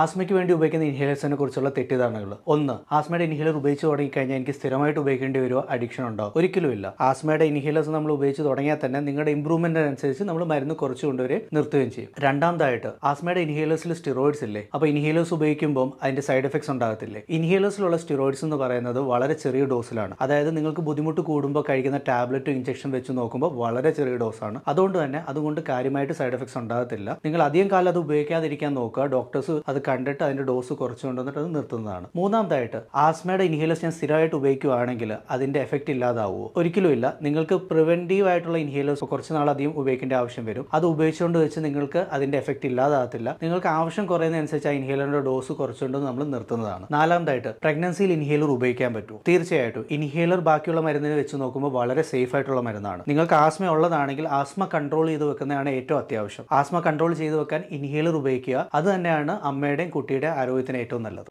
ആസ്മയ്ക്ക് വേണ്ടി ഉപയോഗിക്കുന്ന ഇൻഹേലേഴ്സിനെ കുറിച്ചുള്ള തെറ്റിദ്ധാരണകൾ ഒന്ന് ആസ്മയുടെ ഇൻഹേലർ ഉപയോഗിച്ച് തുടങ്ങിക്കഴിഞ്ഞാൽ എനിക്ക് സ്ഥിരമായിട്ട് ഉപയോഗിക്കേണ്ടി വരുമോ അഡിക്ഷൻ ഉണ്ടോ ഒരിക്കലും ഇല്ല ആസ്മയുടെ ഇൻഹേലേഴ്സ് നമ്മൾ ഉപയോഗിച്ച് തുടങ്ങിയാൽ തന്നെ നിങ്ങളുടെ ഇംപ്രൂവ്മെന്റ് അനുസരിച്ച് നമ്മൾ മരുന്ന് കുറച്ച് കൊണ്ടുവരെ നിർത്തുകയും ചെയ്യും രണ്ടാമതായിട്ട് ആസ്മയുടെ ഇൻഹേലേഴ്സിൽ സ്റ്റിറോയിഡ്സ് ഇല്ലേ അപ്പോൾ ഇൻഹേലേഴ്സ് ഉപയോഗിക്കുമ്പോൾ അതിന്റെ സൈഡ് എഫക്ട്സ് ഉണ്ടാകത്തില്ലേ ഇൻഹേലേഴ്സിലുള്ള സ്റ്റിറോയിഡ്സ് എന്ന് പറയുന്നത് വളരെ ചെറിയ ഡോസിലാണ് അതായത് നിങ്ങൾക്ക് ബുദ്ധിമുട്ട് കൂടുമ്പോൾ കഴിക്കുന്ന ടാബ്ലറ്റ് ഇഞ്ചക്ഷൻ വെച്ച് നോക്കുമ്പോൾ വളരെ ചെറിയ ഡോസാണ് അതുകൊണ്ട് തന്നെ അതുകൊണ്ട് കാര്യമായിട്ട് സൈഡ് എഫക്ട്സ് ഉണ്ടാകത്തില്ല നിങ്ങൾ അധികം കാലം അത് ഉപയോഗിക്കാതിരിക്കാൻ നോക്കുക ഡോക്ടേഴ്സ് അത് കണ്ടിട്ട് അതിന്റെ ഡോസ് കുറച്ച് കൊണ്ടുവന്നിട്ട് അത് നിർത്തുന്നതാണ് മൂന്നാമതായിട്ട് ആസ്മയുടെ ഇൻഹേലേഴ്സ് ഞാൻ സ്ഥിരമായിട്ട് ഉപയോഗിക്കുകയാണെങ്കിൽ അതിന്റെ എഫക്റ്റ് ഇല്ലാതാവോ ഒരിക്കലും ഇല്ല നിങ്ങൾക്ക് പ്രിവെന്റീവ് ആയിട്ടുള്ള ഇൻഹേലേഴ്സ് കുറച്ച് നാളധികം ഉപയോഗിക്കേണ്ട ആവശ്യം വരും അത് ഉപയോഗിച്ചുകൊണ്ട് വെച്ച് നിങ്ങൾക്ക് അതിന്റെ എഫക്റ്റ് ഇല്ലാതാകത്തില്ല നിങ്ങൾക്ക് ആവശ്യം കുറയുന്നതനുസരിച്ച് ആ ഇൻഹേലറിന്റെ ഡോസ് കുറച്ചുകൊണ്ട് നമ്മൾ നിർത്തുന്നതാണ് നാലാമതായിട്ട് പ്രഗ്നൻസിയിൽ ഇൻഹേലർ ഉപയോഗിക്കാൻ പറ്റും തീർച്ചയായിട്ടും ഇൻഹേലർ ബാക്കിയുള്ള മരുന്നിന് വെച്ച് നോക്കുമ്പോൾ വളരെ സേഫ് ആയിട്ടുള്ള മരുന്നാണ് നിങ്ങൾക്ക് ആസ്മ ഉള്ളതാണെങ്കിൽ ആസ്മ കൺട്രോൾ ചെയ്ത് വെക്കുന്നതാണ് ഏറ്റവും അത്യാവശ്യം ആസ്മ കൺട്രോൾ ചെയ്ത് വെക്കാൻ ഇൻഹേലർ ഉപയോഗിക്കുക അത് തന്നെയാണ് അമ്മയുടെ അമ്മയുടെയും കുട്ടിയുടെ ആരോഗ്യത്തിന് ഏറ്റവും നല്ലത്